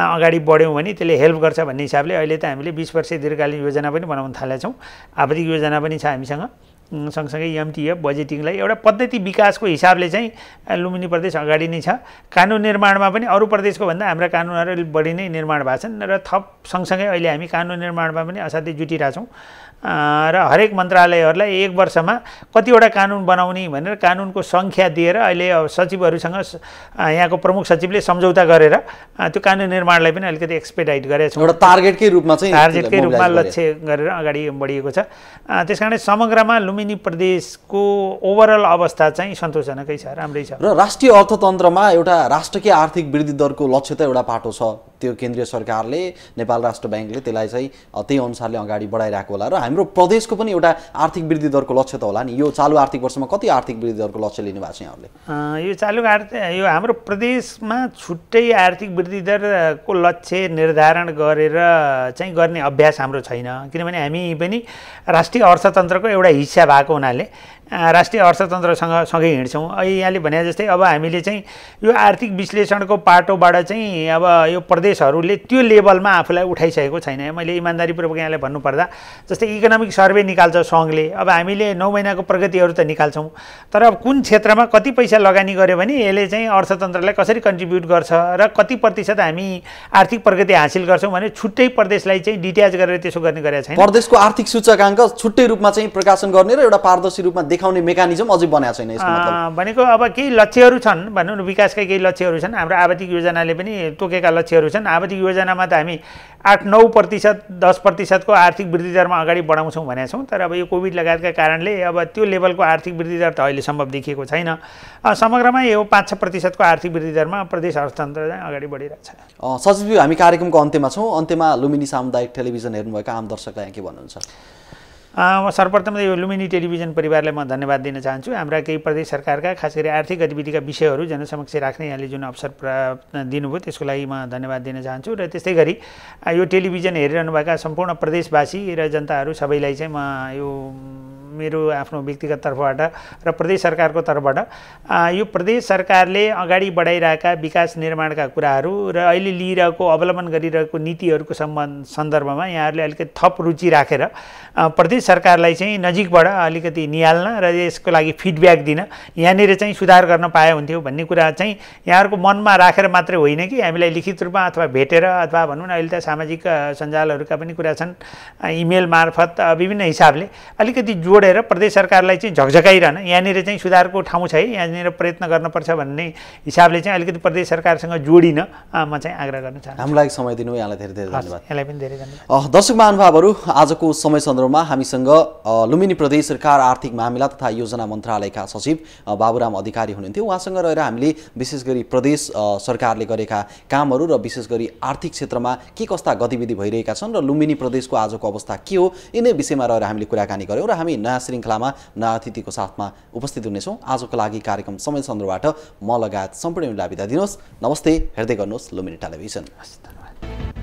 अगाडि बढ्यौँ भने त्यसले हेल्प गर्छ भन्ने हिसाबले अहिले त हामीले बिस वर्ष दीर्घकालीन योजना पनि बनाउन थालेका छौँ आवधिक योजना पनि छ हामीसँग सँगसँगै एमटिएफ e बजेटिङलाई एउटा पद्धति विकासको हिसाबले चाहिँ लुम्बिनी प्रदेश अगाडि नै छ कानुन निर्माणमा पनि अरू प्रदेशको भन्दा हाम्रा कानुनहरू बढी नै निर्माण भएको छन् र थप सँगसँगै अहिले हामी कानुन निर्माणमा पनि असाध्यै जुटिरहेछौँ र हरेक मन्त्रालयहरूलाई एक वर्षमा कतिवटा कानुन बनाउने भनेर कानुनको सङ्ख्या दिएर अहिले अब सचिवहरूसँग यहाँको प्रमुख सचिवले सम्झौता गरेर त्यो कानुन निर्माणलाई पनि अलिकति एक्सपेडाइट गरेका छौँ एउटा टार्गेटकै रूपमा चाहिँ टार्गेटकै रूपमा लक्ष्य गरेर अगाडि बढिएको छ त्यस कारण समग्रमा लुम्बिनी प्रदेशको ओभरअल अवस्था चाहिँ सन्तोषजनकै छ राम्रै छ र राष्ट्रिय अर्थतन्त्रमा एउटा राष्ट्रकै आर्थिक वृद्धि दरको लक्ष्य त एउटा पाटो छ त्यो केन्द्रीय सरकारले नेपाल राष्ट्र ब्याङ्कले त्यसलाई चाहिँ त्यही अनुसारले अगाडि बढाइरहेको होला र हाम्रो प्रदेशको पनि एउटा आर्थिक वृद्धि दरको लक्ष्य त होला नि यो चालु आर्थिक वर्षमा कति आर्थिक वृद्धि दरको लक्ष्य लिनु भएको छ यहाँहरूले यो चालु आर्थिक यो हाम्रो प्रदेशमा छुट्टै आर्थिक वृद्धि दरको लक्ष्य निर्धारण गरेर चाहिँ गर्ने अभ्यास हाम्रो छैन किनभने हामी पनि राष्ट्रिय अर्थतन्त्रको एउटा हिस्सा भएको हुनाले राष्ट्रिय अर्थतन्त्रसँग सँगै हिँड्छौँ यहाँले भने जस्तै अब हामीले चाहिँ यो आर्थिक विश्लेषणको पाटोबाट चाहिँ अब यो प्रदेशहरूले त्यो लेभलमा आफूलाई उठाइसकेको छैन मैले इमान्दारीपूर्वक यहाँलाई भन्नुपर्दा जस्तै इकोनोमिक सर्वे निकाल्छ सङ्घले अब हामीले नौ महिनाको प्रगतिहरू त निकाल्छौँ तर अब कुन क्षेत्रमा कति पैसा लगानी गऱ्यो भने यसले चाहिँ अर्थतन्त्रलाई कसरी कन्ट्रिब्युट गर्छ र कति प्रतिशत हामी आर्थिक प्रगति हासिल गर्छौँ भने छुट्टै प्रदेशलाई चाहिँ डिट्याच गरेर त्यसो गर्ने गरेका छैन प्रदेशको आर्थिक सूचकाङ्क छुट्टै रूपमा चाहिँ प्रकाशन गर्ने र एउटा पारदर्शी रूपमा देखा देखाउने मेकानिजम अझै बनाएको छैन यसको भनेको अब केही लक्ष्यहरू छन् भनौँ न विकासका केही लक्ष्यहरू छन् हाम्रो आवधिक योजनाले पनि तोकेका लक्ष्यहरू छन् आवधिक योजनामा त हामी आठ नौ प्रतिशत दस प्रतिशतको आर्थिक वृद्धि दरमा अगाडि बढाउँछौँ भनेको छौँ तर अब यो कोभिड लगायतका कारणले अब त्यो लेभलको आर्थिक वृद्धि दर त अहिले सम्भव देखिएको छैन समग्रमा यो पाँच छ प्रतिशतको आर्थिक वृद्धि दरमा प्रदेश अर्थतन्त्र अगाडि बढिरहेको छ सचिवज्यू हामी कार्यक्रमको अन्त्यमा छौँ अन्त्यमा लुम्बिनी सामुदायिक टेलिभिजन हेर्नुभएको आम दर्शकलाई के भन्नुहुन्छ सर्वप्रथम यो लुम्बिनी टेलिभिजन परिवारलाई म धन्यवाद दिन चाहन्छु हाम्रा केही प्रदेश सरकारका खास गरी आर्थिक गतिविधिका विषयहरू जनसमक्ष राख्ने यहाँले जुन अवसर दिनुभयो त्यसको लागि म धन्यवाद दिन चाहन्छु र त्यस्तै गरी यो टेलिभिजन हेरिरहनुभएका सम्पूर्ण प्रदेशवासी र जनताहरू सबैलाई चाहिँ म यो मेरो आफ्नो व्यक्तिगत तर्फबाट र प्रदेश सरकारको तर्फबाट यो प्रदेश सरकारले अगाडि बढाइरहेका विकास निर्माणका कुराहरू र अहिले लिइरहेको अवलम्बन गरिरहेको नीतिहरूको सम्बन्ध सन्दर्भमा यहाँहरूले अलिकति थप रुचि राखेर प्रदेश सरकारलाई चाहिँ नजिकबाट अलिकति निहाल्न र यसको लागि फिडब्याक दिन यहाँनिर चाहिँ सुधार गर्न पाए हुन्थ्यो भन्ने कुरा चाहिँ यहाँहरूको मनमा राखेर मात्रै होइन कि हामीलाई लिखित रूपमा अथवा भेटेर अथवा भनौँ न अहिले त सामाजिक सञ्जालहरूका पनि कुरा छन् इमेल मार्फत विभिन्न हिसाबले अलिकति जोड छोडेर प्रदेश सरकारलाई चाहिँ झकझकाइरहन यहाँनिर चाहिँ सुधारको ठाउँ छ है यहाँनिर प्रयत्न गर्नुपर्छ भन्ने हिसाबले चाहिँ अलिकति प्रदेश सरकारसँग जोडिन म चाहिँ आग्रह गर्न चाहन्छु हामीलाई समय दिनु यहाँलाई धेरै धेरै धन्यवाद यहाँलाई पनि धेरै धन्यवाद दर्शक महानुभावहरू आजको समय सन्दर्भमा हामीसँग लुम्बिनी प्रदेश सरकार आर्थिक मामिला तथा योजना मन्त्रालयका सचिव बाबुराम अधिकारी हुनुहुन्थ्यो उहाँसँग रहेर हामीले विशेष गरी प्रदेश सरकारले गरेका कामहरू र विशेष गरी आर्थिक क्षेत्रमा के कस्ता गतिविधि भइरहेका छन् र लुम्बिनी प्रदेशको आजको अवस्था के हो यिनै विषयमा रहेर हामीले कुराकानी गऱ्यौँ र हामी नयाँ श्रृङ्खलामा नयाँ अतिथिको साथमा उपस्थित हुनेछौँ आजको लागि कार्यक्रम समय सन्दर्भबाट म लगायत सम्पूर्ण बिदा दिनुहोस् नमस्ते हेर्दै गर्नुहोस् लुम्बिनी टेलिभिजन हस् धन्यवाद